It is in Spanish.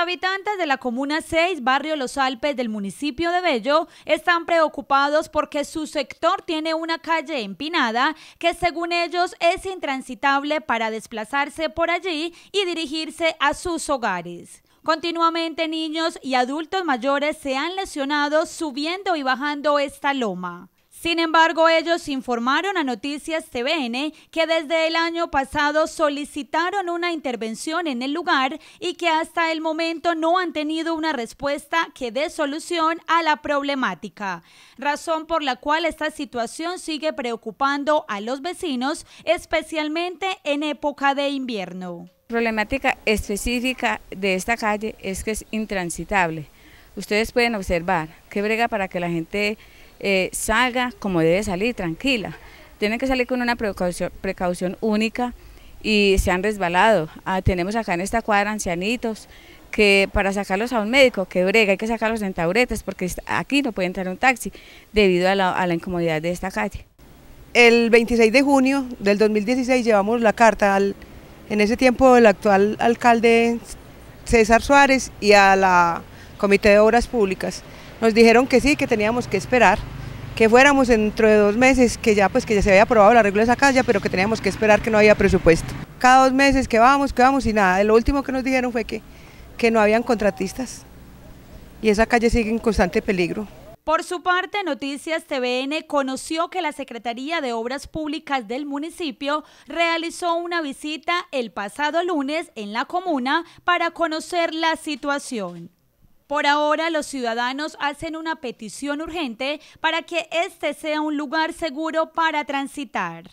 Habitantes de la comuna 6, barrio Los Alpes del municipio de Bello, están preocupados porque su sector tiene una calle empinada que según ellos es intransitable para desplazarse por allí y dirigirse a sus hogares. Continuamente niños y adultos mayores se han lesionado subiendo y bajando esta loma. Sin embargo, ellos informaron a Noticias TVN que desde el año pasado solicitaron una intervención en el lugar y que hasta el momento no han tenido una respuesta que dé solución a la problemática. Razón por la cual esta situación sigue preocupando a los vecinos, especialmente en época de invierno. La problemática específica de esta calle es que es intransitable. Ustedes pueden observar que brega para que la gente eh, salga como debe salir, tranquila. Tienen que salir con una precaución, única y se han resbalado. Ah, tenemos acá en esta cuadra ancianitos que para sacarlos a un médico, que brega, hay que sacarlos en tauretas porque aquí no puede entrar un taxi debido a la, incomodidad de esta calle. El 26 de junio del 2016 llevamos la carta al, en ese tiempo el actual alcalde César Suárez y a la Comité de Obras Públicas. Nos dijeron que sí, que teníamos que esperar, que fuéramos dentro de dos meses, que ya pues que ya se había aprobado la arreglo de esa calle, pero que teníamos que esperar que no había presupuesto. Cada dos meses que vamos, que vamos y nada. Lo último que nos dijeron fue que, que no habían contratistas y esa calle sigue en constante peligro. Por su parte, Noticias TVN conoció que la Secretaría de Obras Públicas del municipio realizó una visita el pasado lunes en la comuna para conocer la situación. Por ahora, los ciudadanos hacen una petición urgente para que este sea un lugar seguro para transitar.